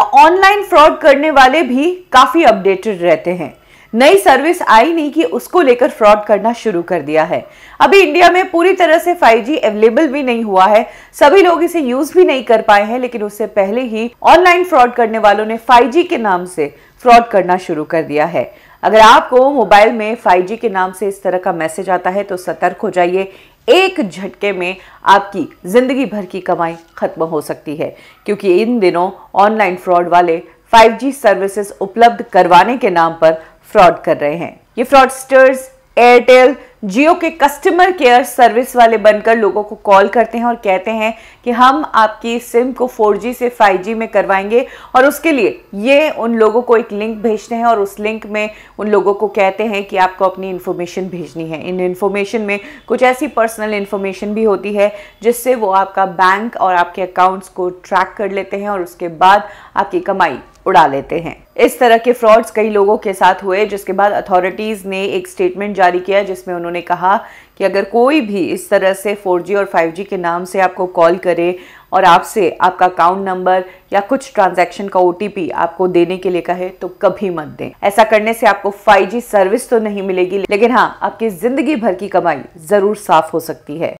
online fraud करने वाले भी काफी अपडेटेड रहते हैं नई सर्विस आई नहीं कि उसको लेकर फ्रॉड करना शुरू कर दिया है अभी इंडिया में पूरी तरह से 5G अवेलेबल भी नहीं हुआ है सभी लोग इसे यूज भी नहीं कर पाए हैं लेकिन उससे पहले ही ऑनलाइन फ्रॉड करने वालों ने 5G के नाम से फ्रॉड करना शुरू कर दिया है अगर आपको मोबाइल में 5G के नाम से इस तरह का मैसेज आता है तो सतर्क हो जाइए एक झटके में आपकी ज़िंदगी भर की कमाई खत्म हो सकती है क्योंकि इन दिनों ऑनलाइन फ्रॉड वाले 5G सर्विसेज उपलब्ध करवाने के नाम पर फ्रॉड कर रहे हैं ये फ्रॉडस्टर्स एयरटेल जियो के कस्टमर केयर सर्विस वाले बनकर लोगों को कॉल करते हैं और कहते हैं कि हम आपकी सिम को 4G से 5G में करवाएंगे और उसके लिए ये उन लोगों को एक लिंक भेजते हैं और उस लिंक में उन लोगों को कहते हैं कि आपको अपनी इन्फॉर्मेशन भेजनी है इन इन्फॉर्मेशन में कुछ ऐसी पर्सनल इन्फॉर्मेशन भी होती है जिससे वो आपका बैंक और आपके अकाउंट्स को ट्रैक कर लेते हैं और उसके बाद आपकी कमाई उड़ा लेते हैं इस तरह के फ्रॉड्स कई लोगों के साथ हुए जिसके बाद अथॉरिटीज़ ने एक स्टेटमेंट जारी किया जिसमें उन्होंने उन्होंने कहा कि अगर कोई भी इस तरह से 4G और 5G के नाम से आपको कॉल करे और आपसे आपका अकाउंट नंबर या कुछ ट्रांजैक्शन का ओ आपको देने के लिए कहे तो कभी मत दें ऐसा करने से आपको 5G सर्विस तो नहीं मिलेगी लेकिन हाँ आपकी जिंदगी भर की कमाई जरूर साफ हो सकती है